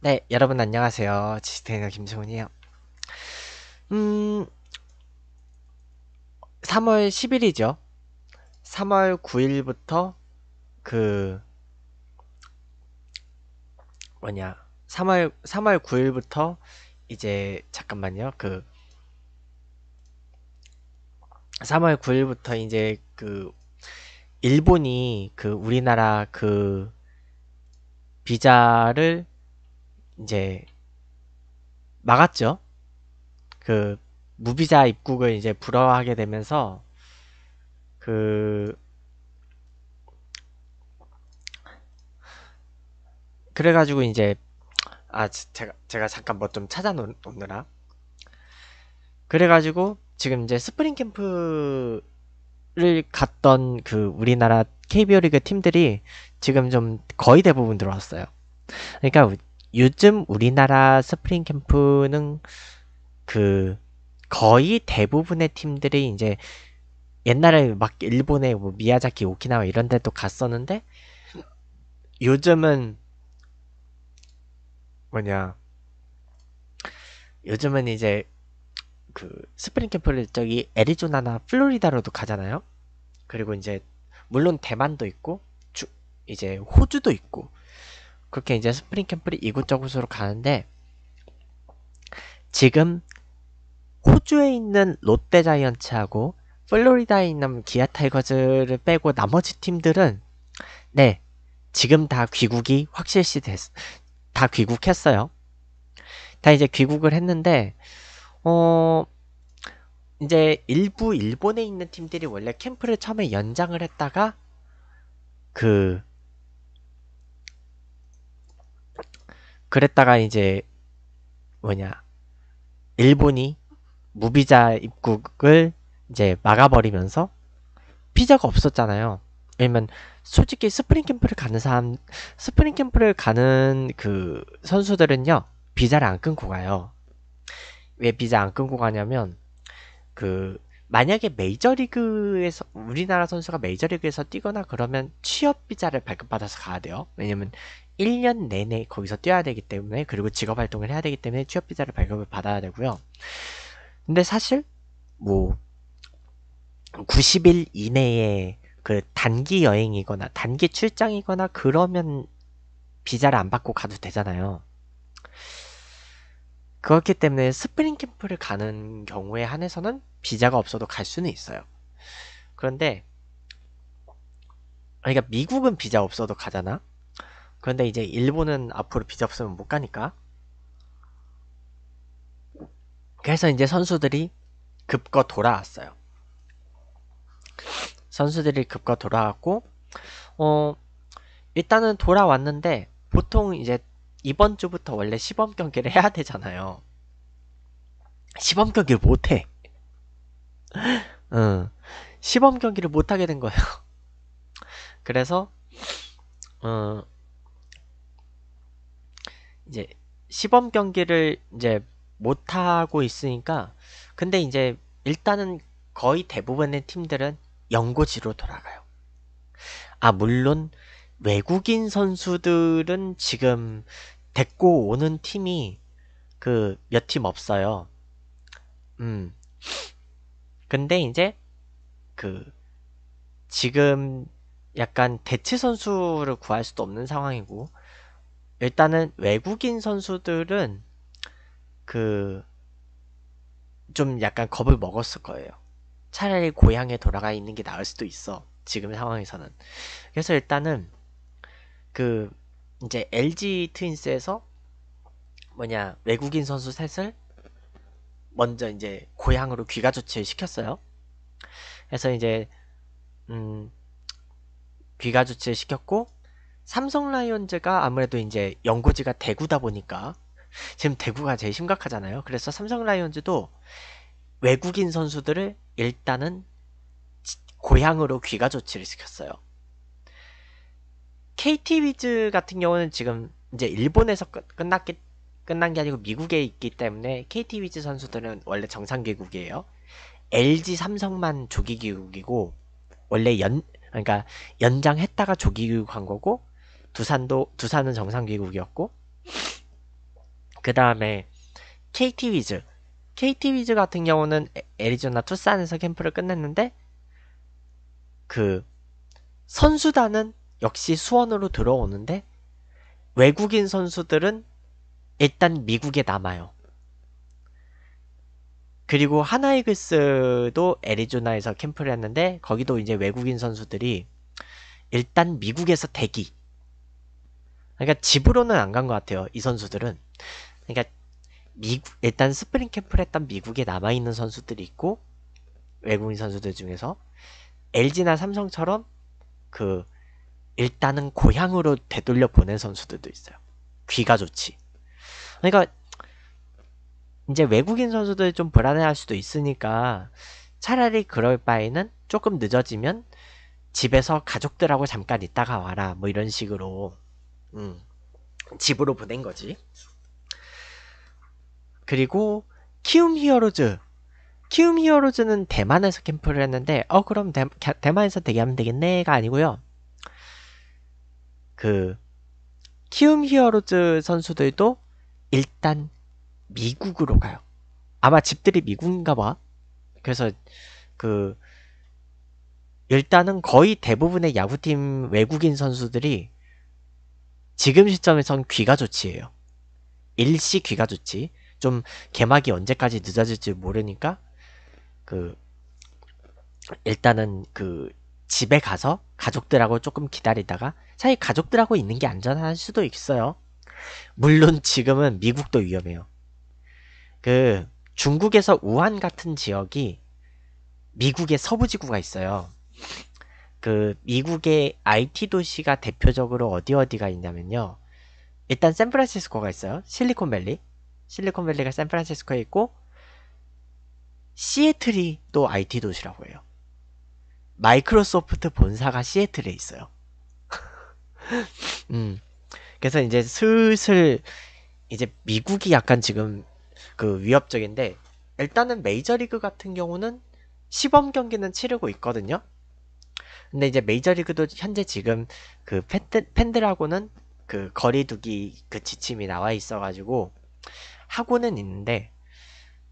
네, 여러분 안녕하세요. 지식테이너 김승훈이에요. 음, 3월 10일이죠. 3월 9일부터 그 뭐냐? 3월 3월 9일부터 이제 잠깐만요. 그 3월 9일부터 이제 그 일본이 그 우리나라 그 비자를 이제 막았죠. 그 무비자 입국을 이제 불허하게 되면서 그 그래가지고 이제 아 제가 제가 잠깐 뭐 좀 찾아놓느라 그래가지고 지금 이제 스프링 캠프를 갔던 그 우리나라 KBO 리그 팀들이 지금 좀 거의 대부분 들어왔어요. 그러니까 요즘 우리나라 스프링 캠프는 그 거의 대부분의 팀들이 이제 옛날에 막 일본에 뭐 미야자키, 오키나와 이런 데도 갔었는데 요즘은 뭐냐 요즘은 이제 그 스프링 캠프를 저기 애리조나나 플로리다로도 가잖아요. 그리고 이제 물론 대만도 있고 주, 이제 호주도 있고 그렇게 이제 스프링 캠프를 이곳저곳으로 가는데 지금 호주에 있는 롯데 자이언츠하고 플로리다에 있는 기아 타이거즈를 빼고 나머지 팀들은 네 지금 다 귀국이 확실시 됐, 다 귀국했어요. 다 이제 귀국을 했는데 어 이제 일부 일본에 있는 팀들이 원래 캠프를 처음에 연장을 했다가 그 그랬다가 이제 뭐냐 일본이 무비자 입국을 이제 막아버리면서 피자가 없었잖아요. 왜냐면 솔직히 스프링 캠프를 가는 사람 스프링 캠프를 가는 그 선수들은요 비자를 안 끊고 가요. 왜 비자 안 끊고 가냐면 그 만약에 메이저리그에서 우리나라 선수가 메이저리그에서 뛰거나 그러면 취업 비자를 발급받아서 가야 돼요. 왜냐면 1년 내내 거기서 뛰어야 되기 때문에 그리고 직업 활동을 해야 되기 때문에 취업 비자를 발급을 받아야 되고요. 근데 사실 뭐 90일 이내에 그 단기 여행이거나 단기 출장이거나 그러면 비자를 안 받고 가도 되잖아요. 그렇기 때문에 스프링 캠프를 가는 경우에 한해서는 비자가 없어도 갈 수는 있어요. 그런데 그러니까 미국은 비자 없어도 가잖아. 그런데 이제 일본은 앞으로 비자 없으면 못 가니까. 그래서 이제 선수들이 급거 돌아왔어요. 선수들이 급거 돌아왔고, 어, 일단은 돌아왔는데, 보통 이제 이번 주부터 원래 시범 경기를 해야 되잖아요. 시범 경기를 못 해. 응. 시범 경기를 못 하게 된 거예요. 그래서, 어, 이제 시범 경기를 이제 못 하고 있으니까 근데 이제 일단은 거의 대부분의 팀들은 연고지로 돌아가요. 아 물론 외국인 선수들은 지금 데리고 오는 팀이 그 몇 팀 없어요. 음. 근데 이제 그 지금 약간 대체 선수를 구할 수도 없는 상황이고 일단은 외국인 선수들은 그 좀 약간 겁을 먹었을 거예요. 차라리 고향에 돌아가 있는 게 나을 수도 있어. 지금 상황에서는. 그래서 일단은 그 이제 LG 트윈스에서 뭐냐 외국인 선수 셋을 먼저 이제 고향으로 귀가 조치를 시켰어요. 그래서 이제 음 귀가 조치를 시켰고 삼성 라이온즈가 아무래도 이제 연고지가 대구다 보니까 지금 대구가 제일 심각하잖아요. 그래서 삼성 라이온즈도 외국인 선수들을 일단은 고향으로 귀가 조치를 시켰어요. KT 위즈 같은 경우는 지금 이제 일본에서 끝났기 끝난 게 아니고 미국에 있기 때문에 KT 위즈 선수들은 원래 정상 기국이에요. LG 삼성만 조기 기국이고 원래 연 그러니까 연장했다가 조기 기국한 거고 두산도 두산은 정상기국이었고 그 다음에 KT 위즈 KT 위즈 같은 경우는 애리조나 투싼에서 캠프를 끝냈는데 그 선수단은 역시 수원으로 들어오는데 외국인 선수들은 일단 미국에 남아요. 그리고 하나이글스도 애리조나에서 캠프를 했는데 거기도 이제 외국인 선수들이 일단 미국에서 대기 그러니까 집으로는 안 간 것 같아요. 이 선수들은. 그러니까 미국, 일단 스프링 캠프를 했던 미국에 남아 있는 선수들이 있고 외국인 선수들 중에서 LG나 삼성처럼 그 일단은 고향으로 되돌려 보낸 선수들도 있어요. 귀가 좋지. 그러니까 이제 외국인 선수들 좀 불안해할 수도 있으니까 차라리 그럴 바에는 조금 늦어지면 집에서 가족들하고 잠깐 있다가 와라 뭐 이런 식으로 음. 집으로 보낸 거지. 그리고 키움 히어로즈. 키움 히어로즈는 대만에서 캠프를 했는데 어 그럼 대, 대만에서 대기하면 되겠네가 아니고요. 그 키움 히어로즈 선수들도 일단 미국으로 가요. 아마 집들이 미국인가 봐. 그래서 그 일단은 거의 대부분의 야구팀 외국인 선수들이 지금 시점에선 귀가 좋지예요 일시 귀가 좋지. 좀 개막이 언제까지 늦어질지 모르니까 그 일단은 그 집에 가서 가족들하고 조금 기다리다가 사실 가족들하고 있는 게 안전할 수도 있어요. 물론 지금은 미국도 위험해요. 그 중국에서 우한 같은 지역이 미국의 서부 지구가 있어요. 그 미국의 IT 도시가 대표적으로 어디 어디가 있냐면요. 일단 샌프란시스코가 있어요. 실리콘밸리. 실리콘밸리가 샌프란시스코에 있고 시애틀이 또 IT 도시라고 해요. 마이크로소프트 본사가 시애틀에 있어요. 음. 그래서 이제 슬슬 이제 미국이 약간 지금 그 위협적인데 일단은 메이저리그 같은 경우는 시범 경기는 치르고 있거든요. 근데 이제 메이저리그도 현재 지금 그 팬들, 팬들하고는 그 거리두기 그 지침이 나와 있어가지고 하고는 있는데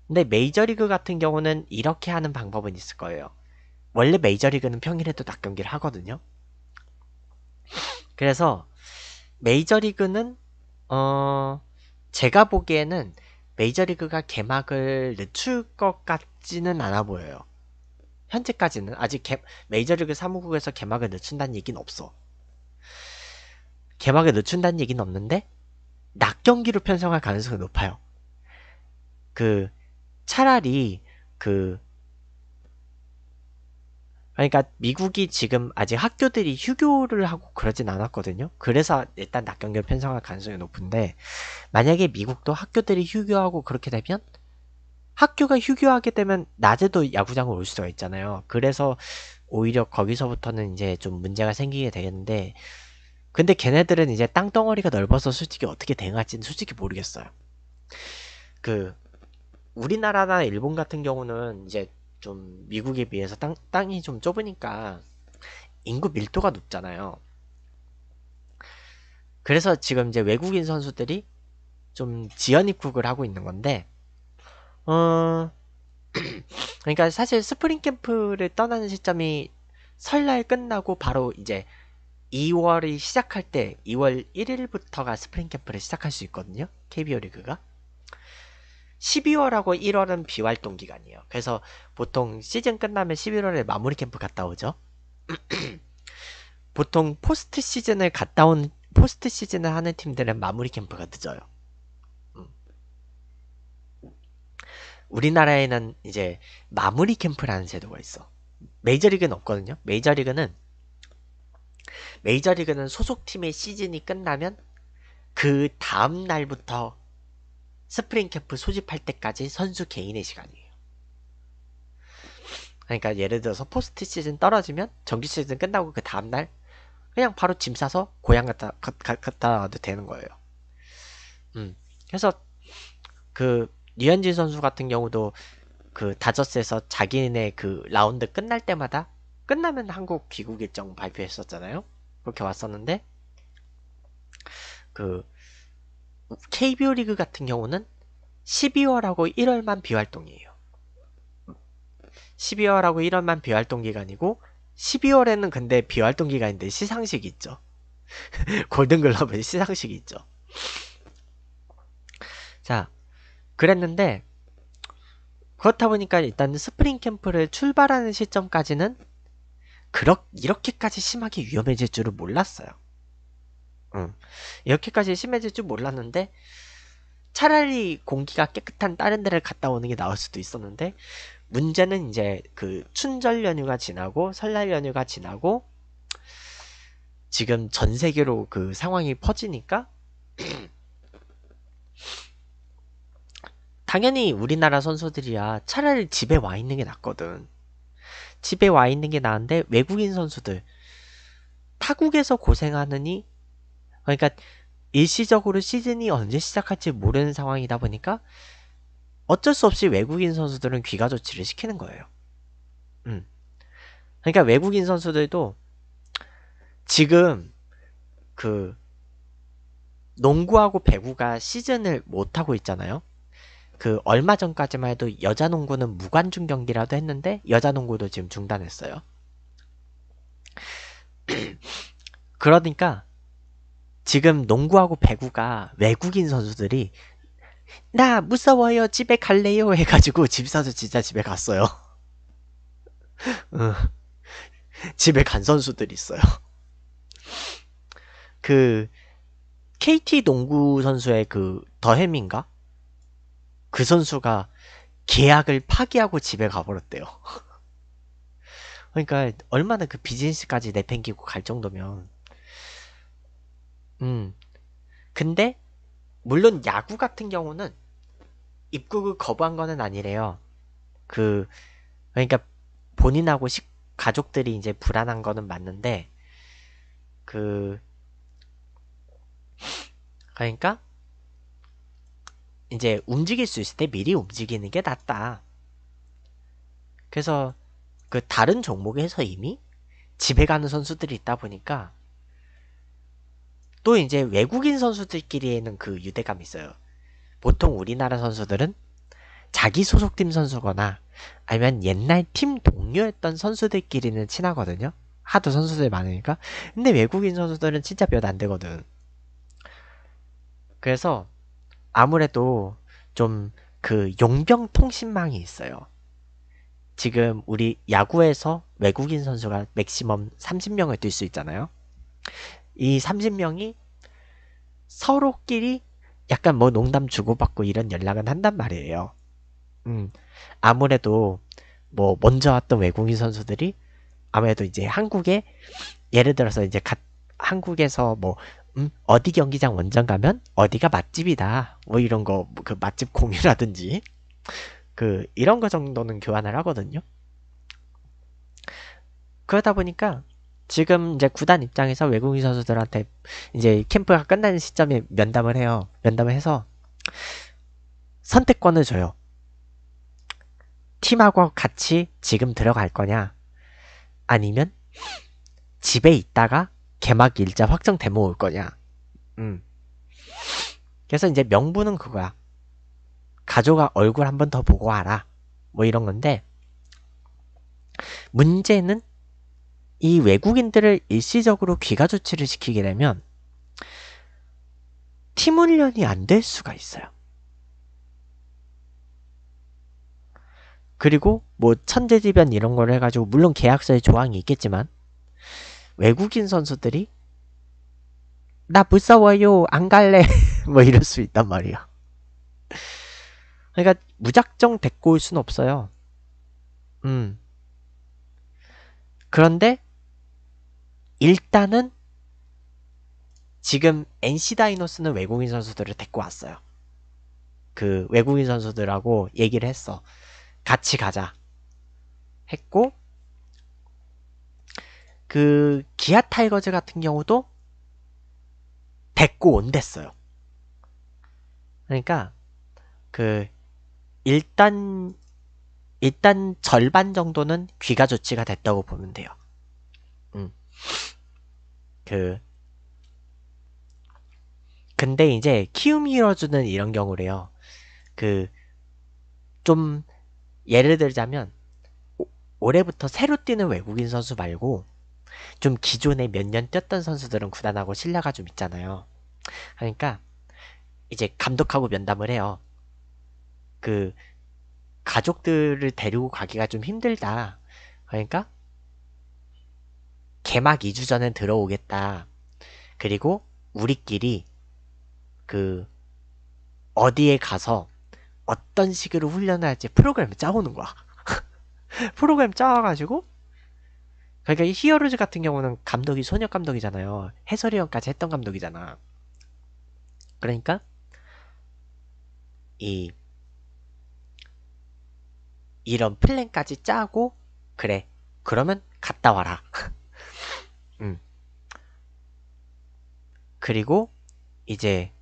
근데 메이저리그 같은 경우는 이렇게 하는 방법은 있을 거예요. 원래 메이저리그는 평일에도 낮경기를 하거든요. 그래서 메이저리그는 어 제가 보기에는 메이저리그가 개막을 늦출 것 같지는 않아 보여요. 현재까지는 아직 개, 메이저리그 사무국에서 개막을 늦춘다는 얘기는 없어. 개막을 늦춘다는 얘기는 없는데 낮 경기로 편성할 가능성이 높아요. 그 차라리 그 그러니까 미국이 지금 아직 학교들이 휴교를 하고 그러진 않았거든요. 그래서 일단 낙경기를 편성할 가능성이 높은데 만약에 미국도 학교들이 휴교하고 그렇게 되면 학교가 휴교하게 되면 낮에도 야구장을 올 수가 있잖아요. 그래서 오히려 거기서부터는 이제 좀 문제가 생기게 되는데 근데 걔네들은 이제 땅덩어리가 넓어서 솔직히 어떻게 대응할지는 솔직히 모르겠어요. 그 우리나라나 일본 같은 경우는 이제 좀 미국에 비해서 땅, 땅이 좀 좁으니까 인구 밀도가 높잖아요. 그래서 지금 이제 외국인 선수들이 좀 지연 입국을 하고 있는 건데 어, 그러니까 사실 스프링 캠프를 떠나는 시점이 설날 끝나고 바로 이제 2월이 시작할 때 2월 1일부터가 스프링 캠프를 시작할 수 있거든요. KBO 리그가. 12월하고 1월은 비활동 기간이에요. 그래서 보통 시즌 끝나면 11월에 마무리 캠프 갔다 오죠. 보통 포스트 시즌을 갔다 온 포스트 시즌을 하는 팀들은 마무리 캠프가 늦어요. 우리나라에는 이제 마무리 캠프라는 제도가 있어. 메이저리그는 없거든요. 메이저리그는 메이저리그는 소속팀의 시즌이 끝나면 그 다음 날부터 스프링 캠프 소집할 때까지 선수 개인의 시간이에요. 그러니까 예를 들어서 포스트 시즌 떨어지면 정규 시즌 끝나고 그 다음 날 그냥 바로 짐 싸서 고향 갔다 갔다 와도 되는 거예요. 음. 그래서 그 류현진 선수 같은 경우도 그 다저스에서 자기네 그 라운드 끝날 때마다 끝나면 한국 귀국 일정 발표했었잖아요. 그렇게 왔었는데 그 KBO 리그 같은 경우는 12월하고 1월만 비활동이에요. 12월하고 1월만 비활동 기간이고 12월에는 근데 비활동 기간인데 시상식이 있죠. 골든글러브 시상식이 있죠. 자, 그랬는데 그렇다 보니까 일단 스프링 캠프를 출발하는 시점까지는 그렇 이렇게까지 심하게 위험해질 줄은 몰랐어요. 음, 이렇게까지 심해질 줄 몰랐는데 차라리 공기가 깨끗한 다른 데를 갔다 오는 게 나을 수도 있었는데 문제는 이제 그 춘절 연휴가 지나고 설날 연휴가 지나고 지금 전 세계로 그 상황이 퍼지니까 당연히 우리나라 선수들이야 차라리 집에 와 있는 게 낫거든. 집에 와 있는 게 나은데 외국인 선수들 타국에서 고생하느니 그러니까 일시적으로 시즌이 언제 시작할지 모르는 상황이다 보니까 어쩔 수 없이 외국인 선수들은 귀가 조치를 시키는 거예요. 음. 그러니까 외국인 선수들도 지금 그 농구하고 배구가 시즌을 못 하고 있잖아요. 그 얼마 전까지만 해도 여자 농구는 무관중 경기라도 했는데 여자 농구도 지금 중단했어요. 그러니까 지금 농구하고 배구가 외국인 선수들이 나 무서워요 집에 갈래요 해가지고 집사도 진짜 집에 갔어요. 집에 간 선수들이 있어요. 그 KT 농구 선수의 그 더햄인가 그 선수가 계약을 파기하고 집에 가버렸대요. 그러니까 얼마나 그 비즈니스까지 내팽기고 갈 정도면 음 근데 물론 야구 같은 경우는 입국을 거부한 거는 아니래요. 그 그러니까 본인하고 식, 가족들이 이제 불안한 거는 맞는데 그 그러니까 이제 움직일 수 있을 때 미리 움직이는 게 낫다. 그래서 그 다른 종목에서 이미 집에 가는 선수들이 있다 보니까 또 이제 외국인 선수들끼리에는 그 유대감이 있어요. 보통 우리나라 선수들은 자기 소속팀 선수거나 아니면 옛날 팀 동료였던 선수들끼리는 친하거든요. 하도 선수들 많으니까. 근데 외국인 선수들은 진짜 몇 안 되거든. 그래서 아무래도 좀 그 용병 통신망이 있어요. 지금 우리 야구에서 외국인 선수가 맥시멈 30명을 뛸 수 있잖아요. 이 30명이 서로끼리 약간 뭐 농담 주고받고 이런 연락은 한단 말이에요. 음, 아무래도 뭐 먼저 왔던 외국인 선수들이 아무래도 이제 한국에 예를 들어서 이제 갓 한국에서 뭐 음, 어디 경기장 원정 가면 어디가 맛집이다. 뭐 이런 거, 뭐 그 맛집 공유라든지. 그, 이런 거 정도는 교환을 하거든요. 그러다 보니까 지금 이제 구단 입장에서 외국인 선수들한테 이제 캠프가 끝나는 시점에 면담을 해요. 면담을 해서 선택권을 줘요. 팀하고 같이 지금 들어갈 거냐? 아니면 집에 있다가 개막 일자 확정돼 모을 거냐. 음. 그래서 이제 명분은 그거야. 가족아 얼굴 한번 더 보고 와라. 뭐 이런 건데 문제는 이 외국인들을 일시적으로 귀가 조치를 시키게 되면 팀 훈련이 안 될 수가 있어요. 그리고 뭐 천재지변 이런 걸 해가지고 물론 계약서에 조항이 있겠지만 외국인 선수들이 나불서워요안 갈래 뭐 이럴 수 있단 말이야 그러니까 무작정 데리고 올순 없어요 음 그런데 일단은 지금 NC 다이노스는 외국인 선수들을 데리고 왔어요 그 외국인 선수들하고 얘기를 했어 같이 가자 했고 그 기아 타이거즈 같은 경우도 데리고 온댔어요. 그러니까 그 일단 일단 절반 정도는 귀가 조치가 됐다고 보면 돼요. 음. 그 근데 이제 키움 히어로즈는 이런 경우래요. 그 좀 예를 들자면 올해부터 새로 뛰는 외국인 선수 말고 좀 기존에 몇 년 뛰었던 선수들은 구단하고 신뢰가 좀 있잖아요. 그러니까 이제 감독하고 면담을 해요. 그 가족들을 데리고 가기가 좀 힘들다. 그러니까 개막 2주 전엔 들어오겠다. 그리고 우리끼리 그 어디에 가서 어떤 식으로 훈련을 할지 프로그램을 짜오는 거야. 프로그램 짜와가지고 그러니까 이 히어로즈 같은 경우는 감독이 소녀 감독이잖아요. 해설위원까지 했던 감독이잖아. 그러니까 이 이런 플랜까지 짜고 그래 그러면 갔다 와라. 음. 그리고 이제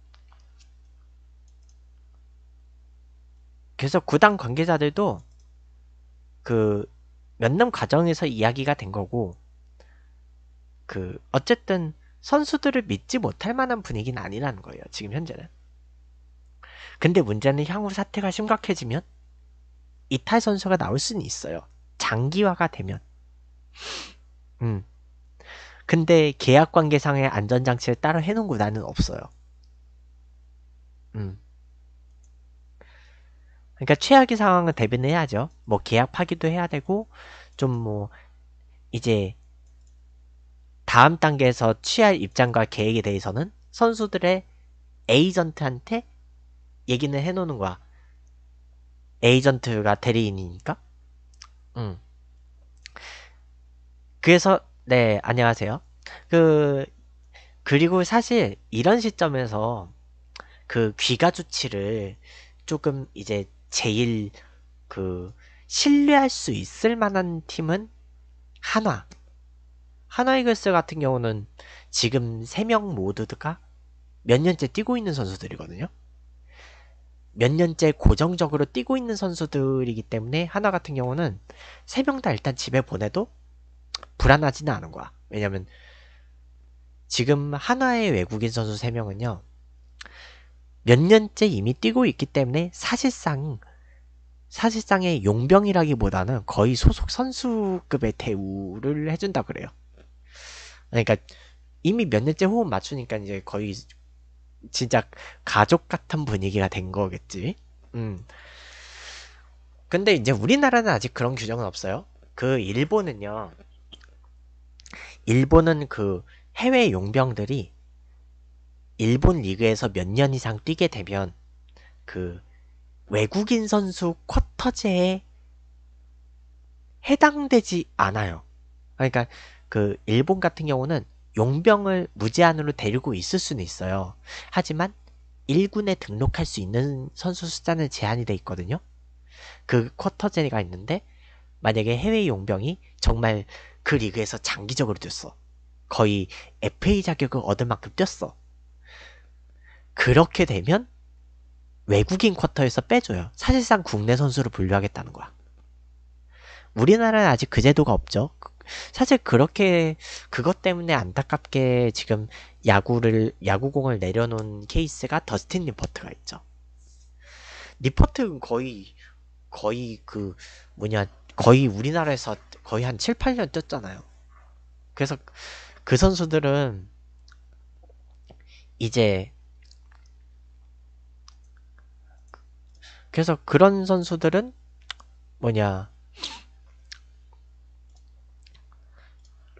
그래서 구단 관계자들도 그 몇담 과정에서 이야기가 된 거고 그 어쨌든 선수들을 믿지 못할 만한 분위기는 아니라는 거예요. 지금 현재는. 근데 문제는 향후 사태가 심각해지면 이탈 선수가 나올 수는 있어요. 장기화가 되면. 음. 근데 계약 관계상의 안전장치를 따로 해놓은 구단은 없어요. 음. 그러니까 최악의 상황은 대비는 해야죠. 뭐 계약 파기도 해야 되고 좀 뭐 이제 다음 단계에서 취할 입장과 계획에 대해서는 선수들의 에이전트한테 얘기는 해놓는 거야. 에이전트가 대리인이니까. 음. 그래서 네 안녕하세요. 그 그리고 사실 이런 시점에서 그 귀가 조치를 조금 이제 제일 그 신뢰할 수 있을 만한 팀은 하나. 하나 이글스 같은 경우는 지금 3명 모두가 몇 년째 뛰고 있는 선수들이거든요. 몇 년째 고정적으로 뛰고 있는 선수들이기 때문에 하나 같은 경우는 3명다 일단 집에 보내도 불안하지는 않은 거야. 왜냐면 지금 하나의 외국인 선수 3명은요 몇 년째 이미 뛰고 있기 때문에 사실상 사실상의 용병이라기보다는 거의 소속 선수급의 대우를 해준다 그래요. 그러니까 이미 몇 년째 호흡 맞추니까 이제 거의 진짜 가족 같은 분위기가 된 거겠지. 음. 근데 이제 우리나라는 아직 그런 규정은 없어요. 그 일본은요. 일본은 그 해외 용병들이 일본 리그에서 몇 년 이상 뛰게 되면 그 외국인 선수 쿼터제에 해당되지 않아요. 그러니까 그 일본 같은 경우는 용병을 무제한으로 데리고 있을 수는 있어요. 하지만 1군에 등록할 수 있는 선수 숫자는 제한이 돼 있거든요. 그 쿼터제가 있는데 만약에 해외 용병이 정말 그 리그에서 장기적으로 뛰었어. 거의 FA 자격을 얻을 만큼 뛰었어. 그렇게 되면 외국인 쿼터에서 빼줘요. 사실상 국내 선수를 분류하겠다는 거야. 우리나라는 아직 그 제도가 없죠. 그, 사실 그렇게 그것 때문에 안타깝게 지금 야구를 야구공을 내려놓은 케이스가 더스틴 리퍼트가 있죠. 리퍼트는 거의 거의 그 뭐냐 거의 우리나라에서 거의 한 7, 8년 뛰었잖아요. 그래서 그 선수들은 이제 그래서 그런 선수들은 뭐냐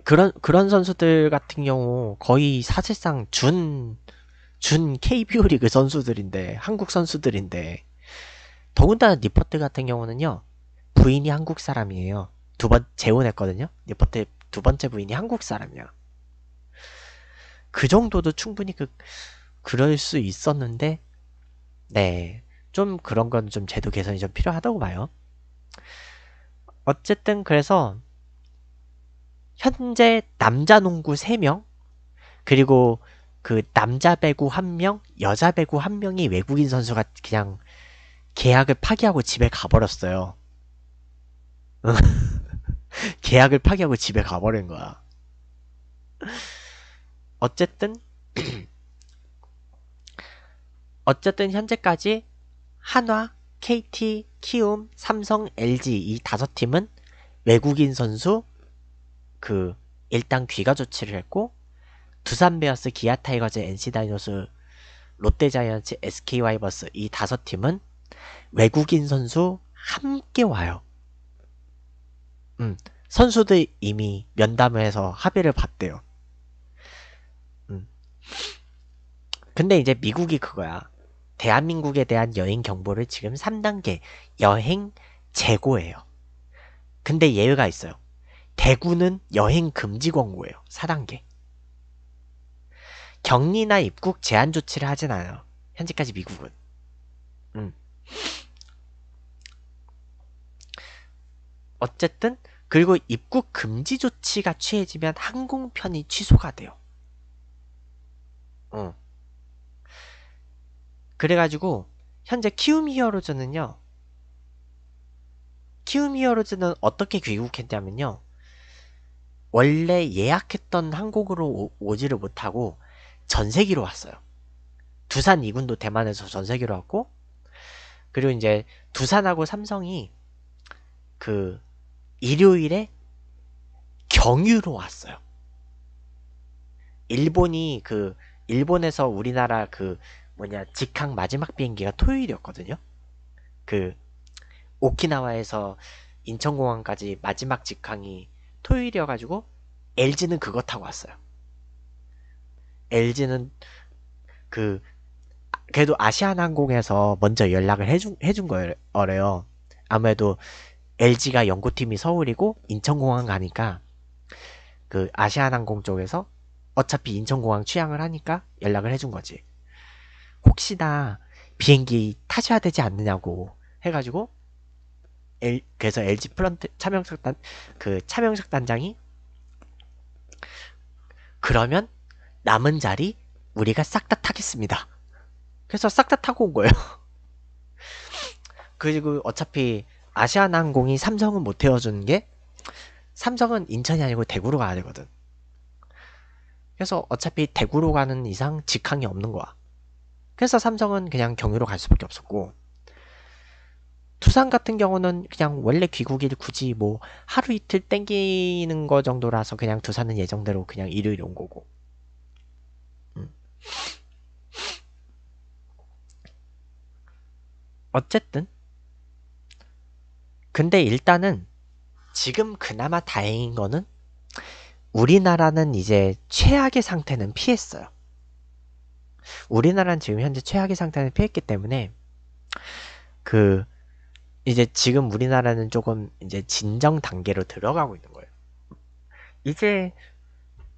그런 그런 선수들 같은 경우 거의 사실상 준준 준 KBO 리그 선수들인데 한국 선수들인데 더군다나 니퍼트 같은 경우는요 부인이 한국 사람이에요 두 번 재혼했거든요 니퍼트 두 번째 부인이 한국 사람이야 그 정도도 충분히 그 그럴 수 있었는데 네좀 그런 건 좀 제도 개선이 좀 필요하다고 봐요. 어쨌든 그래서 현재 남자 농구 3명 그리고 그 남자 배구 1명, 여자 배구 1명이 외국인 선수가 그냥 계약을 파기하고 집에 가버렸어요. 계약을 파기하고 집에 가버린 거야. 어쨌든 어쨌든 현재까지 한화, KT, 키움, 삼성, LG 이 다섯 팀은 외국인 선수 그 일단 귀가 조치를 했고 두산 베어스, 기아 타이거즈, NC 다이노스, 롯데 자이언츠, SK 와이버스 이 다섯 팀은 외국인 선수 함께 와요. 음, 선수들 이미 면담을 해서 합의를 봤대요. 음. 근데 이제 미국이 그거야. 대한민국에 대한 여행 경보를 지금 3단계 여행 재고예요. 근데 예외가 있어요. 대구는 여행 금지 권고예요. 4단계. 격리나 입국 제한 조치를 하진 않아요. 현재까지 미국은. 음. 어쨌든 그리고 입국 금지 조치가 취해지면 항공편이 취소가 돼요. 어. 그래가지고 현재 키움 히어로즈는요. 키움 히어로즈는 어떻게 귀국했냐면요. 원래 예약했던 한국으로 오, 지를 못하고 전세기로 왔어요. 두산 2군도 대만에서 전세기로 왔고 그리고 이제 두산하고 삼성이 그 일요일에 경유로 왔어요. 일본이 그 일본에서 우리나라 그 뭐냐 직항 마지막 비행기가 토요일이었거든요. 그 오키나와에서 인천공항까지 마지막 직항이 토요일이어가지고 LG는 그거 타고 왔어요. LG는 그 그래도 아시아나항공에서 먼저 연락을 해준 해준 거래요. 아무래도 LG가 연구팀이 서울이고 인천공항 가니까 그 아시아나항공 쪽에서 어차피 인천공항 취향을 하니까 연락을 해준 거지. 혹시나 비행기 타셔야 되지 않느냐고 해가지고 L, 그래서 LG 플런트 차명석단 그 차명석 단장이 그러면 남은 자리 우리가 싹 다 타겠습니다. 그래서 싹 다 타고 온 거예요. 그리고 어차피 아시아나항공이 삼성은 못 태워주는 게 삼성은 인천이 아니고 대구로 가야 되거든. 그래서 어차피 대구로 가는 이상 직항이 없는 거야. 그래서 삼성은 그냥 경유로 갈 수밖에 없었고 두산 같은 경우는 그냥 원래 귀국일 굳이 뭐 하루 이틀 땡기는 거 정도라서 그냥 두산은 예정대로 그냥 일요일 온 거고. 음. 어쨌든 근데 일단은 지금 그나마 다행인 거는 우리나라는 이제 최악의 상태는 피했어요. 우리나라는 지금 현재 최악의 상태를 피했기 때문에 그 이제 지금 우리나라는 조금 이제 진정 단계로 들어가고 있는 거예요. 이제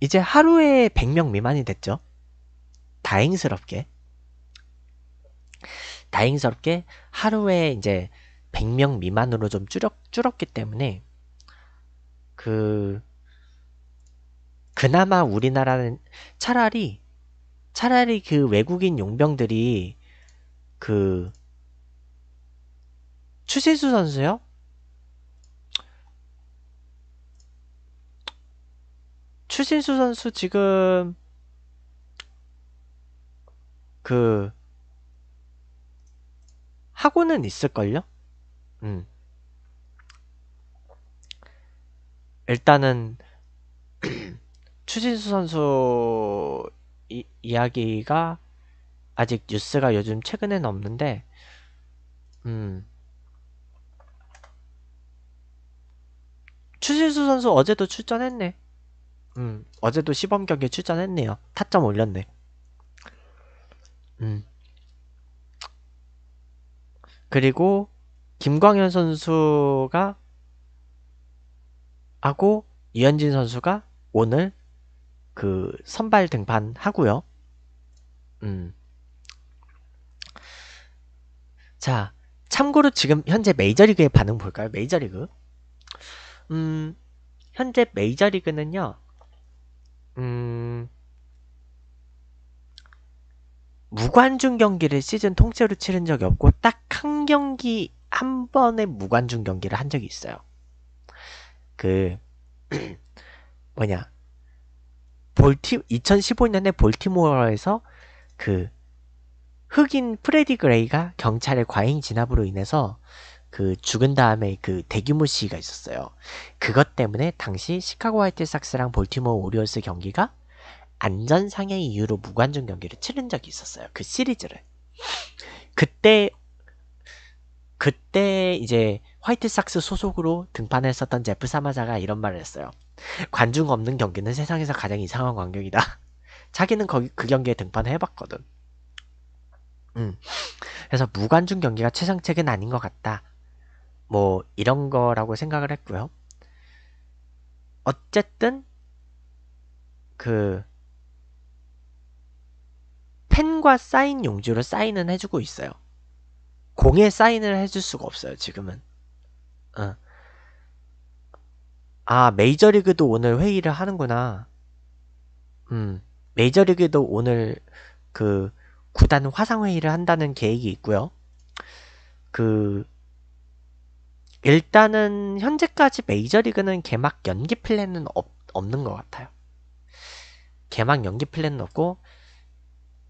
이제 하루에 100명 미만이 됐죠. 다행스럽게. 다행스럽게 하루에 이제 100명 미만으로 좀 줄었, 줄었기 때문에 그 그나마 우리나라는 차라리 차라리 그 외국인 용병들이 그 추세수 선수요? 추신수 선수 지금 그 하고는 있을걸요? 음. 일단은 추신수 선수 이, 이야기가 아직 뉴스가 요즘 최근에는 없는데, 음. 추신수 선수 어제도 출전했네. 음, 어제도 시범 경기에 출전했네요. 타점 올렸네. 음. 그리고 김광현 선수가 하고 이현진 선수가 오늘 그 선발 등판 하고요. 음. 자, 참고로 지금 현재 메이저리그의 반응 볼까요? 메이저리그. 음, 현재 메이저리그는요. 음, 무관중 경기를 시즌 통째로 치른 적이 없고 딱 한 경기 한 번의 무관중 경기를 한 적이 있어요. 그 뭐냐 볼티 2015년에 볼티모어에서 그 흑인 프레디 그레이가 경찰의 과잉 진압으로 인해서 그 죽은 다음에 그 대규모 시위가 있었어요. 그것 때문에 당시 시카고 화이트삭스랑 볼티모어 오리올스 경기가 안전 상의 이유로 무관중 경기를 치른 적이 있었어요. 그 시리즈를. 그때 그때 이제 화이트삭스 소속으로 등판했었던 제프 사마자가 이런 말을 했어요. 관중 없는 경기는 세상에서 가장 이상한 광경이다. 자기는 거기 그 경기에 등판을 해봤거든. 음. 그래서 무관중 경기가 최상책은 아닌 것 같다. 뭐 이런 거라고 생각을 했고요. 어쨌든 그 펜과 사인 용지로 사인은 해주고 있어요. 공에 사인을 해줄 수가 없어요 지금은. 어. 아, 메이저리그도 오늘 회의를 하는구나. 음, 메이저리그도 오늘 그 구단 화상회의를 한다는 계획이 있고요. 그 일단은 현재까지 메이저리그는 개막 연기 플랜은 없, 없는 것 같아요. 개막 연기 플랜은 없고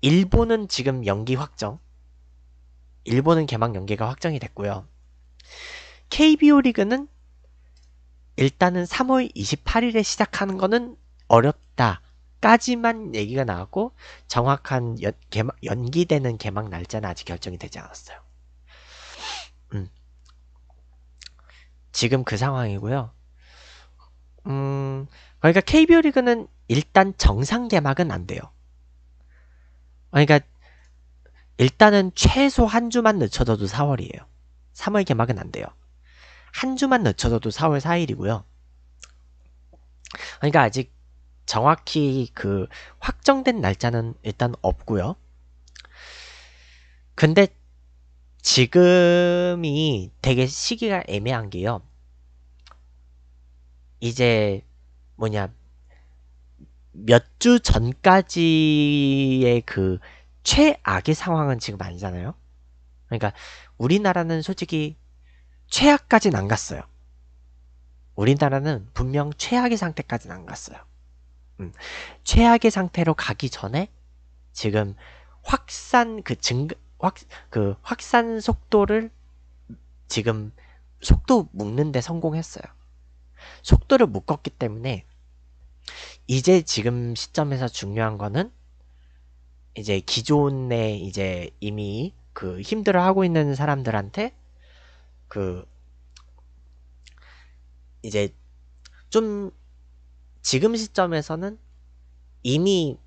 일본은 지금 연기 확정. 일본은 개막 연기가 확정이 됐고요. KBO 리그는 일단은 3월 28일에 시작하는 거는 어렵다. 까지만 얘기가 나왔고 정확한 연, 개막, 연기되는 개막 날짜는 아직 결정이 되지 않았어요. 음. 지금 그 상황이고요. 음, 그러니까 KBO 리그는 일단 정상 개막은 안 돼요. 그러니까 일단은 최소 한 주만 늦춰져도 4월이에요. 3월 개막은 안 돼요. 한 주만 늦춰져도 4월 4일이고요. 그러니까 아직 정확히 그 확정된 날짜는 일단 없고요. 근데 지금이 되게 시기가 애매한 게요. 이제 뭐냐 몇 주 전까지의 그 최악의 상황은 지금 아니잖아요. 그러니까 우리나라는 솔직히 최악까지는 안 갔어요. 우리나라는 분명 최악의 상태까지는 안 갔어요. 음, 최악의 상태로 가기 전에 지금 확산 그 증가 확그 확산 속도를 지금 속도 묶는데 성공했어요. 속도를 묶었기 때문에 이제 지금 시점에서 중요한 거는 이제 기존에 이제 이미 그 힘들어하고 있는 사람들한테 그 이제 좀 지금 시점에서는 이미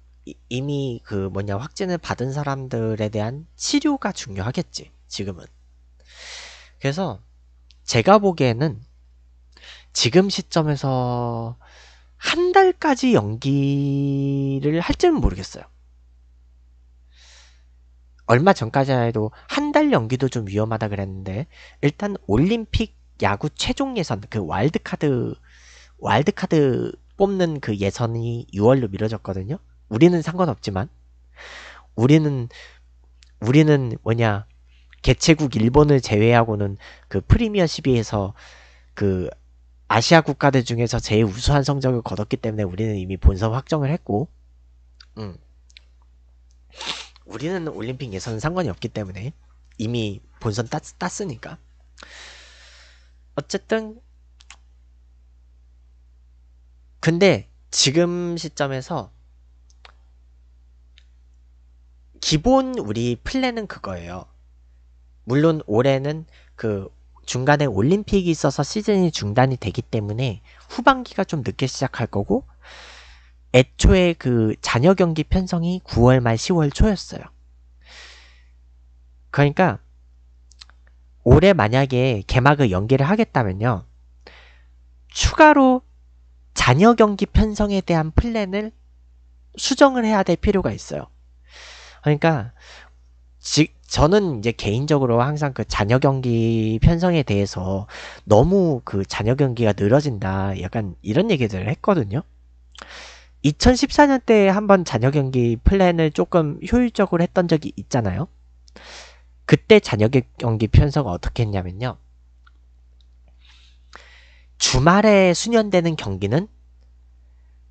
이미 그 뭐냐 확진을 받은 사람들에 대한 치료가 중요하겠지 지금은 그래서 제가 보기에는 지금 시점에서 한 달까지 연기를 할지는 모르겠어요 얼마 전까지만 해도 한 달 연기도 좀 위험하다 그랬는데 일단 올림픽 야구 최종 예선 그 와일드카드 와일드카드 뽑는 그 예선이 6월로 미뤄졌거든요. 우리는 상관없지만 우리는 우리는 뭐냐 개최국 일본을 제외하고는 그 프리미어 12에서 그 아시아 국가들 중에서 제일 우수한 성적을 거뒀기 때문에 우리는 이미 본선 확정을 했고, 음. 우리는 올림픽 예선 상관이 없기 때문에 이미 본선 땄, 땄으니까. 어쨌든 근데 지금 시점에서 기본 우리 플랜은 그거예요. 물론 올해는 그 중간에 올림픽이 있어서 시즌이 중단이 되기 때문에 후반기가 좀 늦게 시작할 거고 애초에 그 잔여 경기 편성이 9월 말 10월 초였어요. 그러니까 올해 만약에 개막을 연기를 하겠다면요. 추가로 잔여 경기 편성에 대한 플랜을 수정을 해야 될 필요가 있어요. 그러니까 지, 저는 이제 개인적으로 항상 그 잔여 경기 편성에 대해서 너무 그 잔여 경기가 늘어진다 약간 이런 얘기들을 했거든요. 2014년 때에 한번 잔여 경기 플랜을 조금 효율적으로 했던 적이 있잖아요. 그때 잔여 경기 편성을 어떻게 했냐면요. 주말에 수년되는 경기는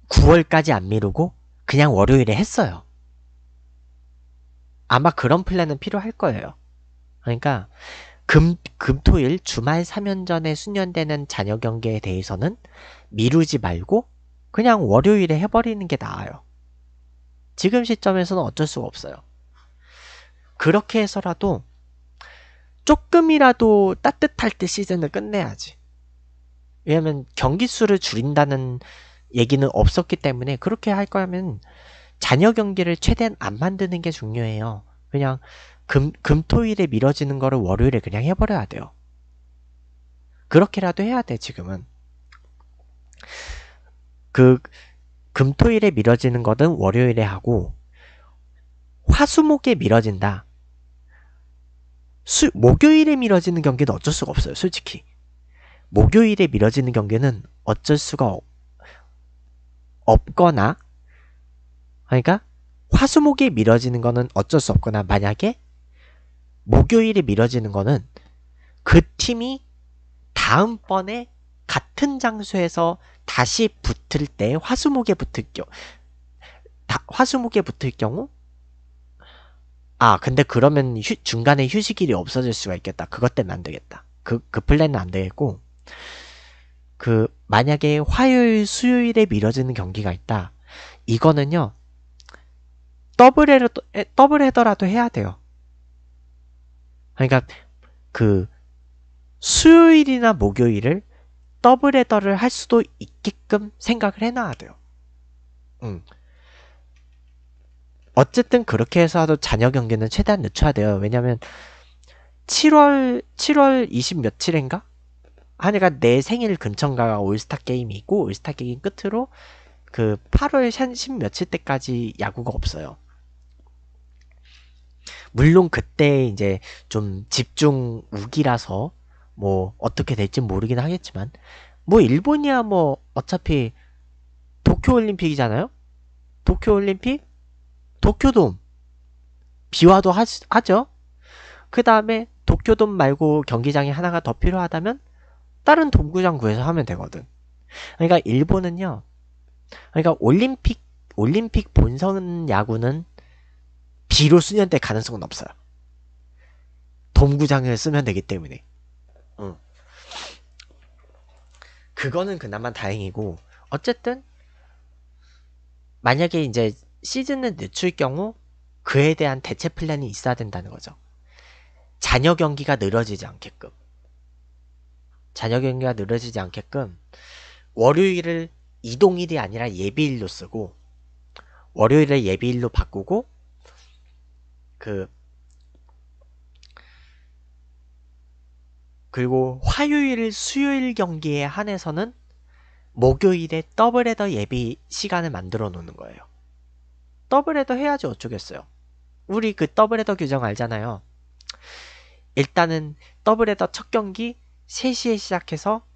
9월까지 안 미루고 그냥 월요일에 했어요. 아마 그런 플랜은 필요할 거예요. 그러니까 금, 금, 토, 일 주말 3연전에 수년되는 잔여 경기에 대해서는 미루지 말고 그냥 월요일에 해버리는 게 나아요. 지금 시점에서는 어쩔 수가 없어요. 그렇게 해서라도 조금이라도 따뜻할 때 시즌을 끝내야지. 왜냐면 경기 수를 줄인다는 얘기는 없었기 때문에 그렇게 할 거면 잔여 경기를 최대한 안 만드는 게 중요해요. 그냥 금, 금, 토, 일에 미뤄지는 거를 월요일에 그냥 해버려야 돼요. 그렇게라도 해야 돼, 지금은. 그 금토일에 미뤄지는 것은 월요일에 하고 화수목에 미뤄진다. 수, 목요일에 미뤄지는 경기는 어쩔 수가 없어요. 솔직히 목요일에 미뤄지는 경기는 어쩔 수가 없거나 그러니까 화수목에 미뤄지는 거는 어쩔 수 없거나 만약에 목요일에 미뤄지는 거는 그 팀이 다음번에 같은 장소에서 다시 붙을 때 화수목에 붙을 경우 화수목에 붙을 경우 아 근데 그러면 휴, 중간에 휴식일이 없어질 수가 있겠다 그것 때문에 안 되겠다 그, 그 플랜은 안 되겠고 그 만약에 화요일 수요일에 미뤄지는 경기가 있다 이거는요 더블헤더 더블헤더라도 해야 돼요 그러니까 그 수요일이나 목요일을 더블 헤더를 할 수도 있게끔 생각을 해놔야 돼요. 음. 어쨌든 그렇게 해서 하도 잔여 경기는 최대한 늦춰야 돼요. 왜냐면 7월 7월 20 며칠인가? 하니까 내 생일 근처인가가 올스타 게임이 고 올스타 게임 끝으로 그 8월 30 며칠 때까지 야구가 없어요. 물론 그때 이제 좀 집중 우기라서 뭐 어떻게 될지 모르긴 하겠지만 뭐 일본이야 뭐 어차피 도쿄올림픽이잖아요 도쿄올림픽 도쿄돔 비와도 하, 하죠 그 다음에 도쿄돔 말고 경기장이 하나가 더 필요하다면 다른 동구장 구에서 하면 되거든 그러니까 일본은요 그러니까 올림픽 올림픽 본선 야구는 비로 수년 때 가능성은 없어요. 동구장을 쓰면 되기 때문에. 어. 그거는 그나마 다행이고 어쨌든 만약에 이제 시즌을 늦출 경우 그에 대한 대체 플랜이 있어야 된다는 거죠. 잔여 경기가 늘어지지 않게끔 잔여 경기가 늘어지지 않게끔 월요일을 이동일이 아니라 예비일로 쓰고 월요일을 예비일로 바꾸고 그 그리고 화요일, 수요일 경기에 한해서는 목요일에 더블헤더 예비 시간을 만들어 놓는 거예요. 더블헤더 해야지 어쩌겠어요. 우리 그 더블헤더 규정 알잖아요. 일단은 더블헤더 첫 경기 3시에 시작해서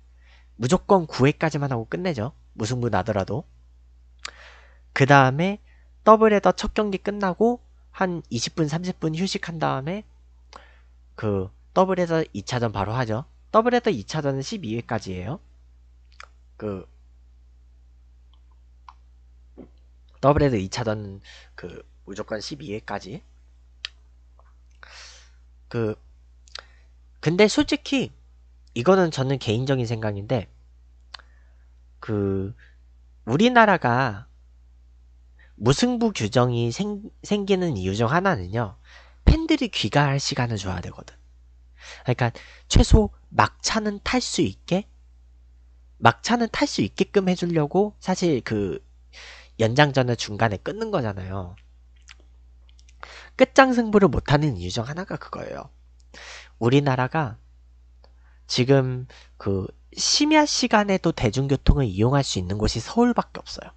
무조건 9회까지만 하고 끝내죠. 무승부 나더라도. 그 다음에 더블헤더 첫 경기 끝나고 한 20분, 30분 휴식한 다음에 그 더블헤더 2차전 바로 하죠. 더블헤더 2차전은 1 2회까지예요그 더블헤더 2차전은 그 무조건 1 2회까지그 근데 솔직히 이거는 저는 개인적인 생각인데 그 우리나라가 무승부 규정이 생, 생기는 이유 중 하나는요. 팬들이 귀가할 시간을 줘야 되거든. 그러니까 최소 막차는 탈 수 있게 막차는 탈 수 있게끔 해주려고 사실 그 연장전을 중간에 끊는 거잖아요. 끝장 승부를 못하는 이유 중 하나가 그거예요. 우리나라가 지금 그 심야 시간에도 대중교통을 이용할 수 있는 곳이 서울밖에 없어요.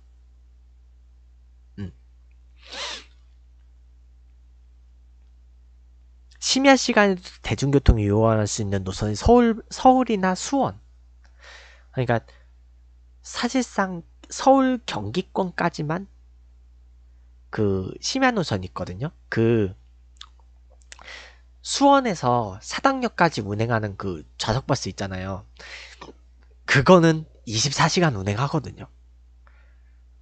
음. 심야 시간에도 대중교통을 이용할 수 있는 노선이 서울, 서울이나 수원. 그러니까 사실상 서울 경기권까지만 그 심야 노선이 있거든요. 그 수원에서 사당역까지 운행하는 그 좌석버스 있잖아요. 그거는 24시간 운행하거든요.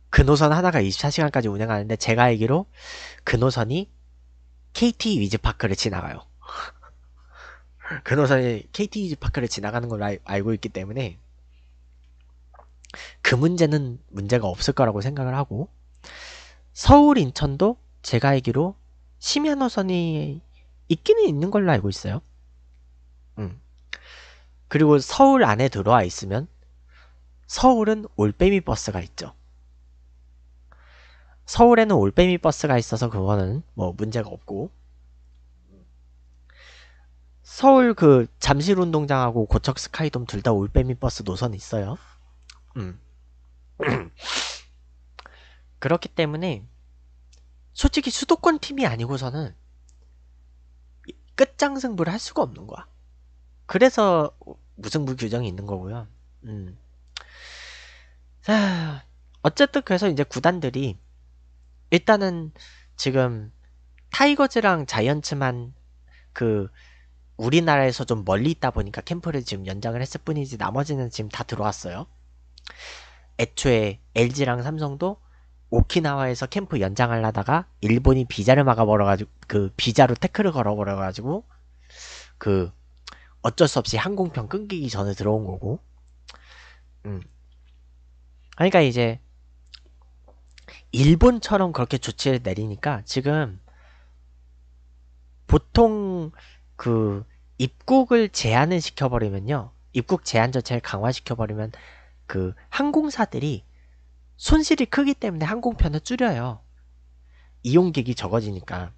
그 노선 하나가 24시간까지 운행하는데 제가 알기로 그 노선이 KT 위즈파크를 지나가요. 그 노선이 KT 위즈파크를 지나가는 걸 알, 알고 있기 때문에 그 문제는 문제가 없을 거라고 생각을 하고 서울 인천도 제가 알기로 심야 노선이 있기는 있는 걸로 알고 있어요. 음. 그리고 서울 안에 들어와 있으면 서울은 올빼미 버스가 있죠. 서울에는 올빼미 버스가 있어서 그거는 뭐 문제가 없고 서울 그 잠실 운동장하고 고척 스카이돔 둘 다 올빼미 버스 노선 있어요. 음. 그렇기 때문에 솔직히 수도권 팀이 아니고서는 끝장 승부를 할 수가 없는 거야. 그래서 무승부 규정이 있는 거고요. 음. 어쨌든 그래서 이제 구단들이 일단은 지금 타이거즈랑 자이언츠만 그 우리나라에서 좀 멀리 있다 보니까 캠프를 지금 연장을 했을 뿐이지 나머지는 지금 다 들어왔어요. 애초에 LG랑 삼성도 오키나와에서 캠프 연장을 하다가 일본이 비자를 막아버려가지고 그 비자로 태클을 걸어버려가지고 그 어쩔 수 없이 항공편 끊기기 전에 들어온 거고. 음. 그러니까 이제 일본처럼 그렇게 조치를 내리니까 지금 보통 그 입국을 제한을 시켜버리면요. 입국 제한 자체를 강화시켜버리면 그 항공사들이 손실이 크기 때문에 항공편을 줄여요. 이용객이 적어지니까.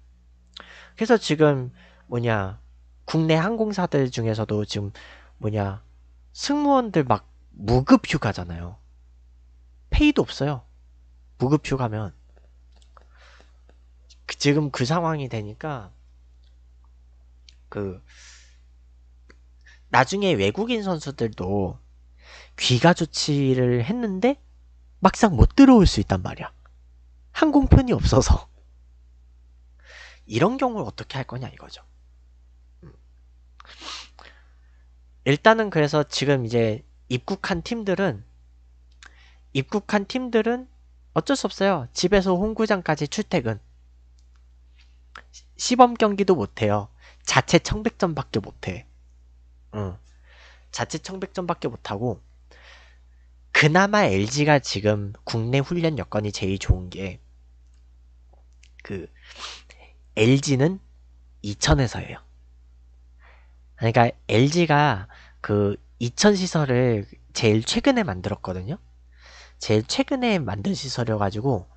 그래서 지금 뭐냐 국내 항공사들 중에서도 지금 뭐냐 승무원들 막 무급 휴가잖아요. 페이도 없어요. 무급휴 가면 그 지금 그 상황이 되니까 그 나중에 외국인 선수들도 귀가 조치를 했는데 막상 못 들어올 수 있단 말이야. 항공편이 없어서. 이런 경우를 어떻게 할 거냐 이거죠. 일단은 그래서 지금 이제 입국한 팀들은 입국한 팀들은 어쩔 수 없어요. 집에서 홍구장까지 출퇴근. 시범 경기도 못해요. 자체 청백전밖에 못해. 응. 자체 청백전밖에 못하고 그나마 LG가 지금 국내 훈련 여건이 제일 좋은 게 그 LG는 이천에서 해요. 그러니까 LG가 그 이천 시설을 제일 최근에 만들었거든요. 제일 최근에 만든 시설이어 가지고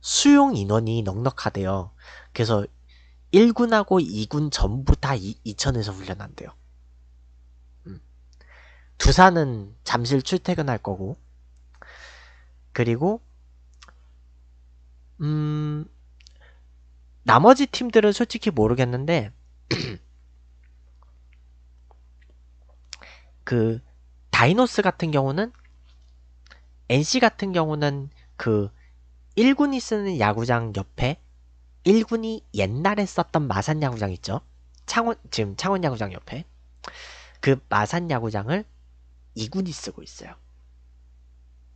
수용 인원이 넉넉하대요. 그래서 1군하고 2군 전부 다 이, 천에서 훈련한대요. 음. 두산은 잠실 출퇴근할 거고 그리고 음 나머지 팀들은 솔직히 모르겠는데 그 다이노스 같은 경우는 NC 같은 경우는 그 1군이 쓰는 야구장 옆에 1군이 옛날에 썼던 마산 야구장 있죠. 창원 지금 창원 야구장 옆에 그 마산 야구장을 2군이 쓰고 있어요.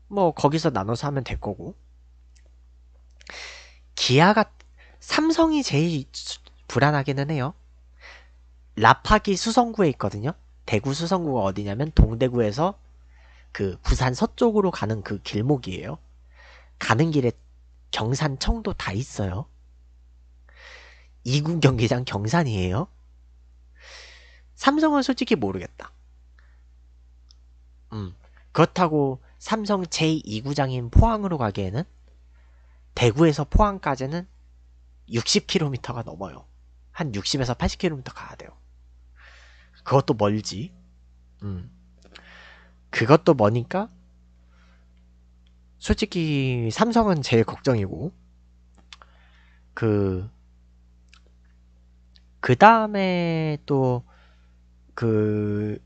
뭐 거기서 나눠서 하면 될 거고. 기아가 삼성이 제일 불안하기는 해요. 라파기 수성구에 있거든요. 대구 수성구가 어디냐면 동대구에서 그 부산 서쪽으로 가는 그 길목이에요. 가는 길에 경산청도 다 있어요. 이군 경기장 경산이에요. 삼성은 솔직히 모르겠다. 음, 그렇다고 삼성 제2구장인 포항으로 가기에는 대구에서 포항까지는 60km가 넘어요. 한 60에서 80km 가야 돼요. 그것도 멀지. 음. 그것도 뭐니까? 솔직히 삼성은 제일 걱정이고 그, 그 다음에 또, 그,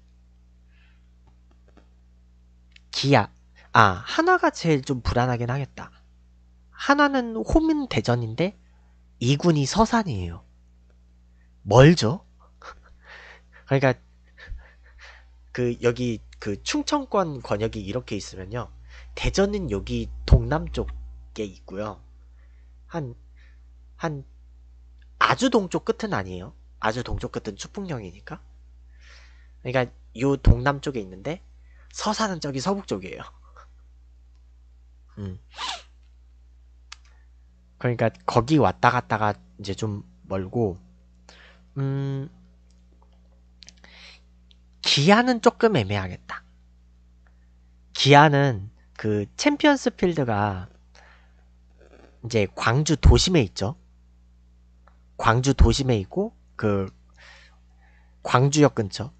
기아. 아, 하나가 제일 좀 불안하긴 하겠다. 하나는 홈은 대전인데, 2군이 서산이에요. 멀죠? 그러니까, 그, 여기, 그 충청권 권역이 이렇게 있으면요. 대전은 여기 동남쪽에 있고요. 한, 한, 아주 동쪽 끝은 아니에요. 아주 동쪽 끝은 추풍령이니까. 그러니까 요 동남쪽에 있는데 서산은 저기 서북쪽이에요. 음. 그러니까 거기 왔다 갔다가 이제 좀 멀고 음 기아는 조금 애매하겠다. 기아는 그 챔피언스 필드가 이제 광주 도심에 있죠. 광주 도심에 있고 그 광주역 근처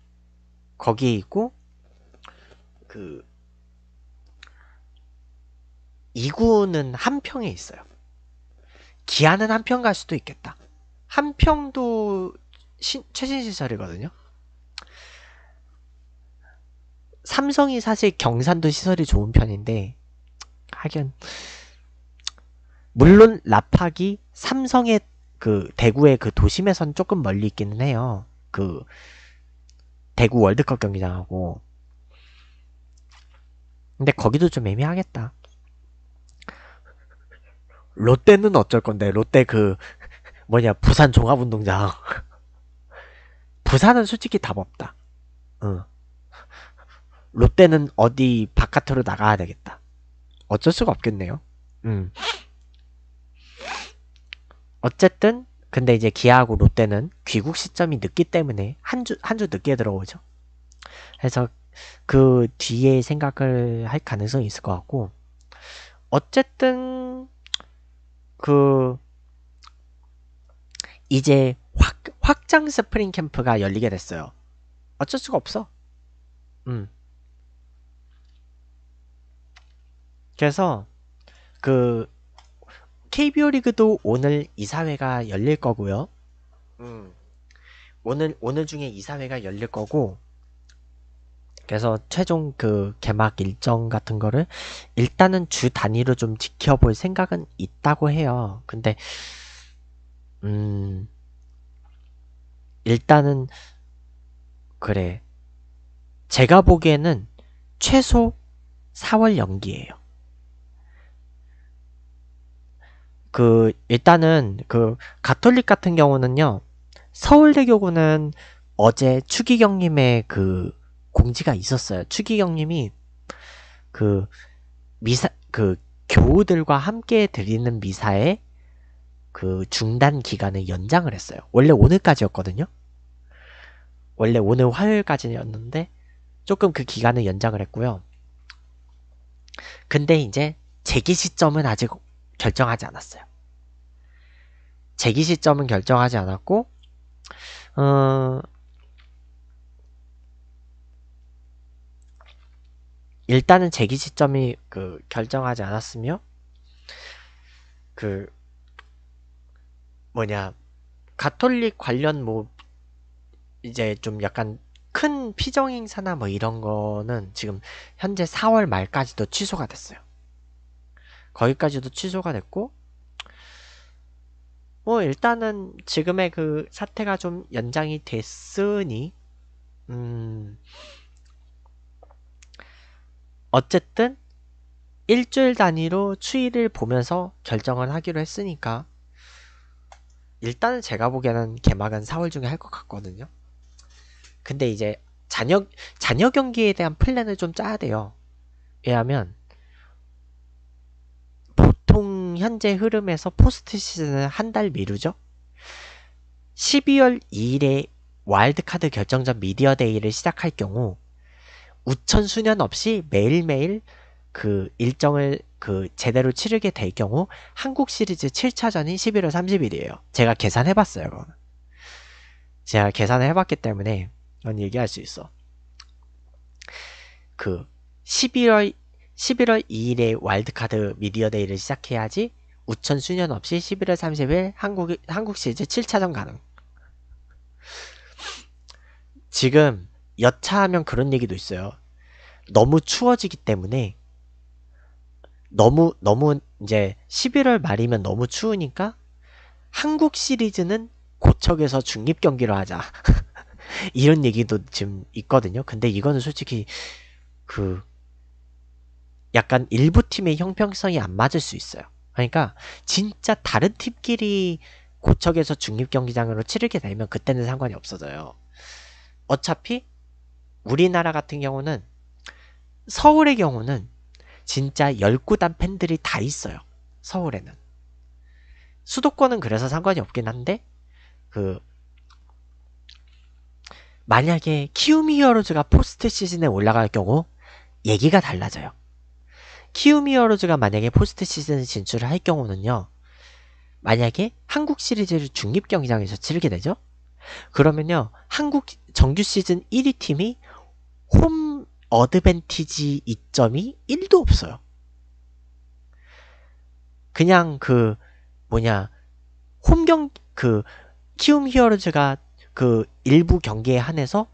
거기에 있고 그이구는 한평에 있어요. 기아는 한평 갈 수도 있겠다. 한평도 신, 최신 시설이거든요. 삼성이 사실 경산도 시설이 좋은 편인데 하긴 물론 라팍이 삼성의 그 대구의 그 도심에선 조금 멀리 있기는 해요. 그 대구 월드컵 경기장하고 근데 거기도 좀 애매하겠다. 롯데는 어쩔 건데 롯데 그 뭐냐 부산 종합운동장 부산은 솔직히 답 없다. 응. 롯데는 어디 바깥으로 나가야 되겠다. 어쩔 수가 없겠네요. 음. 어쨌든 근데 이제 기아하고 롯데는 귀국 시점이 늦기 때문에 한 주 한 주 늦게 들어오죠. 그래서 그 뒤에 생각을 할 가능성이 있을 것 같고 어쨌든 그 이제 확 확장 스프링 캠프가 열리게 됐어요. 어쩔 수가 없어. 음. 그래서 그 KBO 리그도 오늘 이사회가 열릴 거고요. 음. 오늘 오늘 중에 이사회가 열릴 거고 그래서 최종 그 개막 일정 같은 거를 일단은 주 단위로 좀 지켜볼 생각은 있다고 해요. 근데 음 일단은 그래 제가 보기에는 최소 4월 연기예요. 그 일단은 그 가톨릭 같은 경우는요. 서울대교구는 어제 추기경님의 그 공지가 있었어요. 추기경님이 그 미사 그 교우들과 함께 드리는 미사에 그 중단 기간을 연장을 했어요. 원래 오늘까지였거든요. 원래 오늘 화요일까지였는데 조금 그 기간을 연장을 했고요. 근데 이제 재기 시점은 아직 결정하지 않았어요. 재기 시점은 결정하지 않았고 어, 일단은 재기 시점이 그 결정하지 않았으며 그 뭐냐 가톨릭 관련 뭐 이제 좀 약간 큰 피정 행사나 뭐 이런 거는 지금 현재 4월 말까지도 취소가 됐어요. 거기까지도 취소가 됐고 뭐 일단은 지금의 그 사태가 좀 연장이 됐으니 음 어쨌든 일주일 단위로 추이를 보면서 결정을 하기로 했으니까 일단은 제가 보기에는 개막은 4월 중에 할 것 같거든요. 근데 이제 잔여 잔여 경기에 대한 플랜을 좀 짜야 돼요. 왜냐하면 보통 현재 흐름에서 포스트 시즌은 한 달 미루죠. 12월 2일에 와일드카드 결정전 미디어 데이를 시작할 경우 우천 수년 없이 매일매일 그 일정을 그 제대로 치르게 될 경우 한국 시리즈 7차전이 11월 30일이에요. 제가 계산해 봤어요. 제가 계산을 해 봤기 때문에 이건 얘기할 수 있어. 그1 1월 11월 2일에 와일드카드 미디어데이를 시작해야지 우천 수년 없이 11월 30일 한국, 한국 시리즈 7차전 가능. 지금 여차하면 그런 얘기도 있어요. 너무 추워지기 때문에 너무, 너무 이제 11월 말이면 너무 추우니까 한국 시리즈는 고척에서 중립 경기로 하자. 이런 얘기도 지금 있거든요. 근데 이거는 솔직히 그 약간 일부 팀의 형평성이 안 맞을 수 있어요. 그러니까 진짜 다른 팀끼리 고척에서 중립 경기장으로 치르게 되면 그때는 상관이 없어져요. 어차피 우리나라 같은 경우는 서울의 경우는 진짜 열구단 팬들이 다 있어요. 서울에는. 수도권은 그래서 상관이 없긴 한데 그 만약에 키움히어로즈가 포스트 시즌에 올라갈 경우 얘기가 달라져요. 키움히어로즈가 만약에 포스트 시즌 진출을 할 경우는요. 만약에 한국 시리즈를 중립 경기장에서 치르게 되죠. 그러면요. 한국 정규 시즌 1위 팀이 홈 어드밴티지 이점이 1도 없어요. 그냥 그 뭐냐 홈경 그 키움 히어로즈가 그 일부 경기에 한해서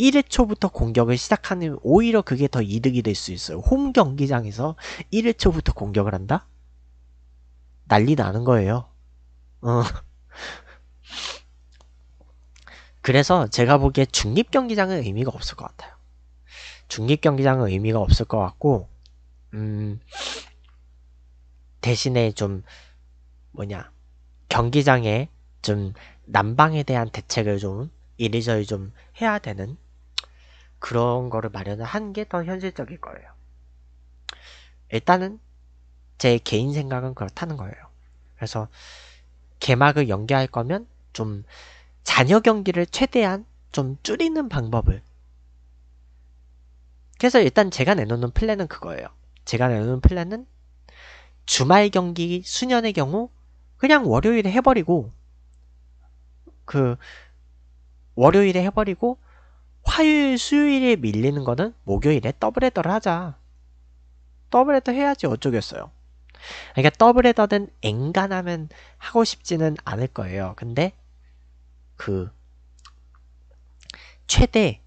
1회초부터 공격을 시작하는 오히려 그게 더 이득이 될 수 있어요. 홈 경기장에서 1회초부터 공격을 한다? 난리 나는 거예요. 어. 그래서 제가 보기에 중립 경기장은 의미가 없을 것 같아요. 중립 경기장은 의미가 없을 것 같고 음 대신에 좀 뭐냐 경기장에 좀 난방에 대한 대책을 좀 이리저리 좀 해야 되는 그런 거를 마련한 게 더 현실적일 거예요. 일단은 제 개인 생각은 그렇다는 거예요. 그래서 개막을 연기할 거면 좀 잔여 경기를 최대한 좀 줄이는 방법을 그래서 일단 제가 내놓는 플랜은 그거예요. 제가 내놓는 플랜은 주말 경기 수년의 경우 그냥 월요일에 해버리고 그 월요일에 해버리고 화요일, 수요일에 밀리는 거는 목요일에 더블헤더를 하자. 더블헤더 해야지 어쩌겠어요. 그러니까 더블헤더는 앵간하면 하고 싶지는 않을 거예요. 근데 그 최대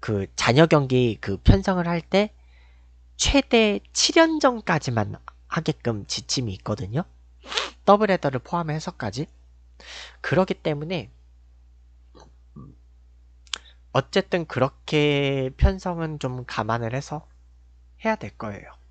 그 잔여 경기 그 편성을 할 때 최대 7연전까지만 하게끔 지침이 있거든요. 더블헤더를 포함해서까지. 그렇기 때문에 어쨌든 그렇게 편성은 좀 감안을 해서 해야 될 거예요.